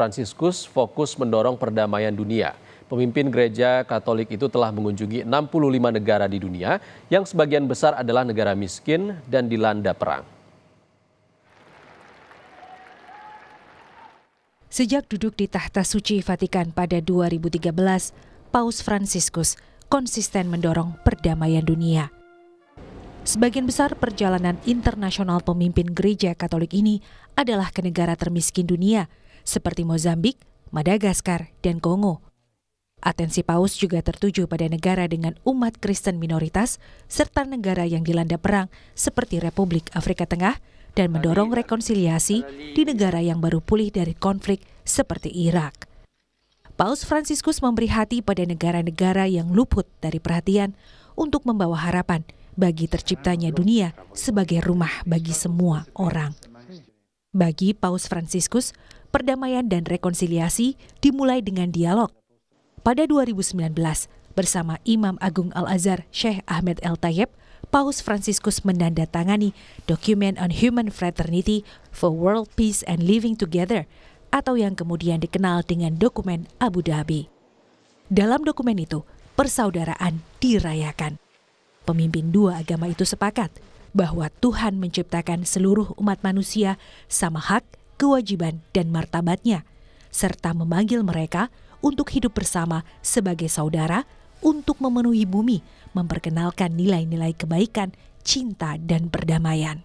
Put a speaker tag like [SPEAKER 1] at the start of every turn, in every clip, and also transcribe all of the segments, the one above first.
[SPEAKER 1] Franciscus fokus mendorong perdamaian dunia. Pemimpin gereja Katolik itu telah mengunjungi 65 negara di dunia yang sebagian besar adalah negara miskin dan dilanda perang.
[SPEAKER 2] Sejak duduk di tahta suci Vatikan pada 2013, Paus Franciscus konsisten mendorong perdamaian dunia. Sebagian besar perjalanan internasional pemimpin gereja Katolik ini adalah ke negara termiskin dunia seperti Mozambik, Madagaskar, dan Kongo. Atensi Paus juga tertuju pada negara dengan umat Kristen minoritas serta negara yang dilanda perang seperti Republik Afrika Tengah dan mendorong rekonsiliasi di negara yang baru pulih dari konflik seperti Irak. Paus Fransiskus memberi hati pada negara-negara yang luput dari perhatian untuk membawa harapan bagi terciptanya dunia sebagai rumah bagi semua orang. Bagi Paus Fransiskus, perdamaian dan rekonsiliasi dimulai dengan dialog. Pada 2019, bersama Imam Agung Al-Azhar Sheikh Ahmed El Tayeb, Paus Fransiskus menandatangani Document on Human Fraternity for World Peace and Living Together atau yang kemudian dikenal dengan dokumen Abu Dhabi. Dalam dokumen itu, persaudaraan dirayakan. Pemimpin dua agama itu sepakat bahwa Tuhan menciptakan seluruh umat manusia sama hak, kewajiban, dan martabatnya, serta memanggil mereka untuk hidup bersama sebagai saudara untuk memenuhi bumi, memperkenalkan nilai-nilai kebaikan, cinta, dan perdamaian.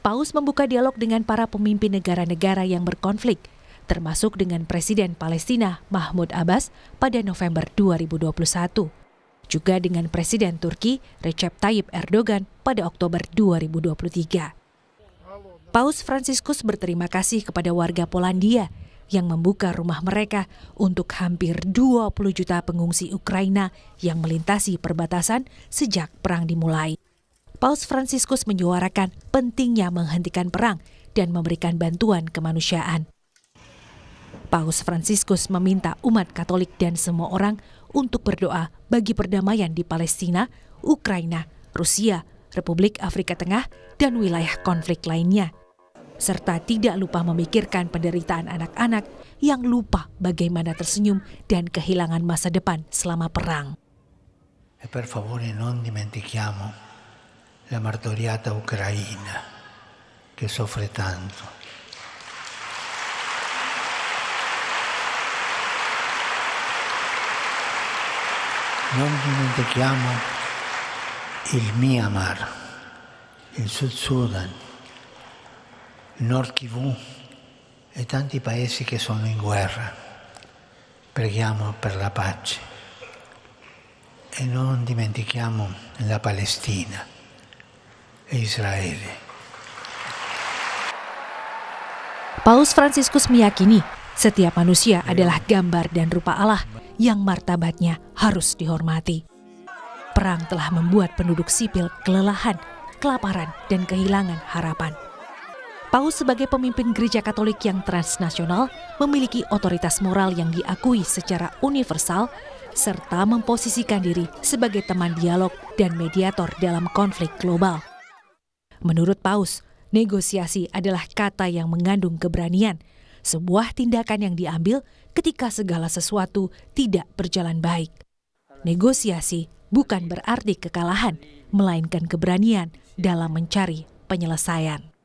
[SPEAKER 2] Paus membuka dialog dengan para pemimpin negara-negara yang berkonflik, termasuk dengan Presiden Palestina Mahmud Abbas pada November 2021 juga dengan Presiden Turki Recep Tayyip Erdogan pada Oktober 2023. Paus Franciscus berterima kasih kepada warga Polandia yang membuka rumah mereka untuk hampir 20 juta pengungsi Ukraina yang melintasi perbatasan sejak perang dimulai. Paus Franciscus menyuarakan pentingnya menghentikan perang dan memberikan bantuan kemanusiaan. Paus Franciscus meminta umat Katolik dan semua orang untuk berdoa bagi perdamaian di Palestina, Ukraina, Rusia, Republik Afrika Tengah, dan wilayah konflik lainnya. Serta tidak lupa memikirkan penderitaan anak-anak yang lupa bagaimana tersenyum dan kehilangan masa depan selama perang.
[SPEAKER 1] E per favore non dimentichiamo la martoriata Ucraina che soffre tanto. Non dimentichiamo il Myanmar, il Sud Sudan, il Nord Kivu e tanti paesi che sono in guerra. Preghiamo per la pace. E non dimentichiamo la Palestina e Israele.
[SPEAKER 2] Paus Franciscus meyakini Setiap manusia iya. adalah gambar dan rupa Allah yang martabatnya harus dihormati. Perang telah membuat penduduk sipil kelelahan, kelaparan, dan kehilangan harapan. Paus sebagai pemimpin gereja Katolik yang transnasional memiliki otoritas moral yang diakui secara universal serta memposisikan diri sebagai teman dialog dan mediator dalam konflik global. Menurut Paus, negosiasi adalah kata yang mengandung keberanian sebuah tindakan yang diambil ketika segala sesuatu tidak berjalan baik. Negosiasi bukan berarti kekalahan, melainkan keberanian dalam mencari penyelesaian.